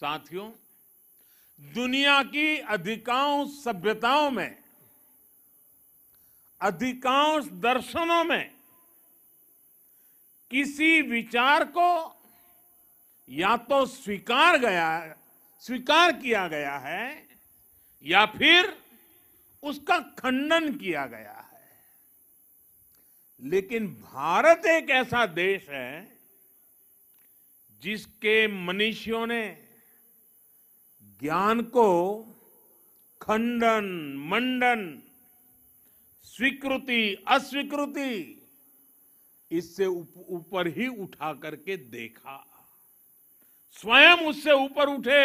साथियों दुनिया की अधिकांश सभ्यताओं में अधिकांश दर्शनों में किसी विचार को या तो स्वीकार गया स्वीकार किया गया है या फिर उसका खंडन किया गया है लेकिन भारत एक ऐसा देश है जिसके मनुष्यों ने ज्ञान को खंडन मंडन स्वीकृति अस्वीकृति इससे ऊपर उप, ही उठा करके देखा स्वयं उससे ऊपर उठे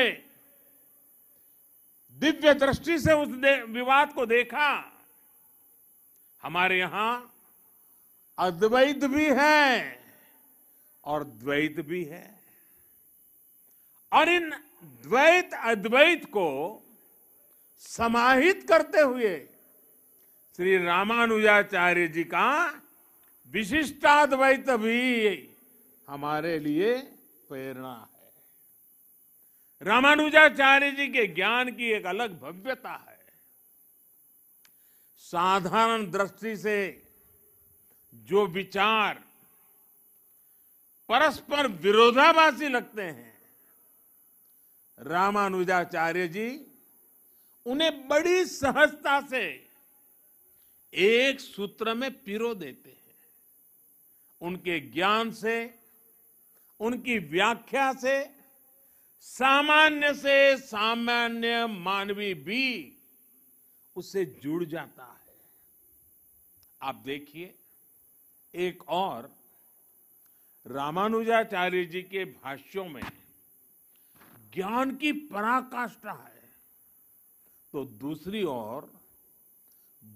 दिव्य दृष्टि से उस विवाद को देखा हमारे यहां अद्वैत भी है और द्वैत भी है और इन द्वैत अद्वैत को समाहित करते हुए श्री रामानुजाचार्य जी का विशिष्टाद्वैत भी हमारे लिए प्रेरणा है रामानुजाचार्य जी के ज्ञान की एक अलग भव्यता है साधारण दृष्टि से जो विचार परस्पर विरोधाभासी लगते हैं रामानुजाचार्य जी उन्हें बड़ी सहजता से एक सूत्र में पिरो देते हैं उनके ज्ञान से उनकी व्याख्या से सामान्य से सामान्य मानवी भी उससे जुड़ जाता है आप देखिए एक और रामानुजाचार्य जी के भाष्यों में ज्ञान की पराकाष्ठा है तो दूसरी ओर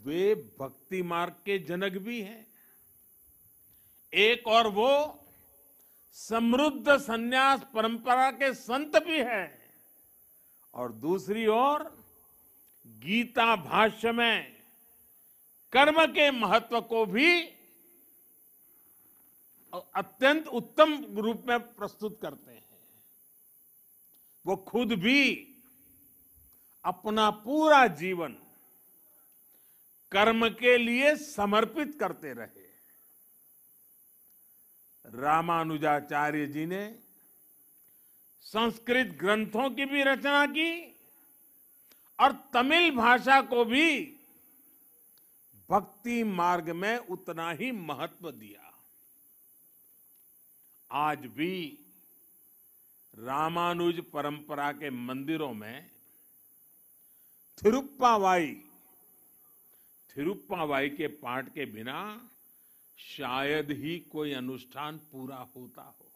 वे भक्ति मार्ग के जनक भी हैं एक और वो समृद्ध सन्यास परंपरा के संत भी हैं और दूसरी ओर गीता भाष्य में कर्म के महत्व को भी अत्यंत उत्तम रूप में प्रस्तुत करते हैं वो खुद भी अपना पूरा जीवन कर्म के लिए समर्पित करते रहे रामानुजाचार्य जी ने संस्कृत ग्रंथों की भी रचना की और तमिल भाषा को भी भक्ति मार्ग में उतना ही महत्व दिया आज भी रामानुज परंपरा के मंदिरों में थिरुप्पावाई थिरुप्पावाई के पाठ के बिना शायद ही कोई अनुष्ठान पूरा होता हो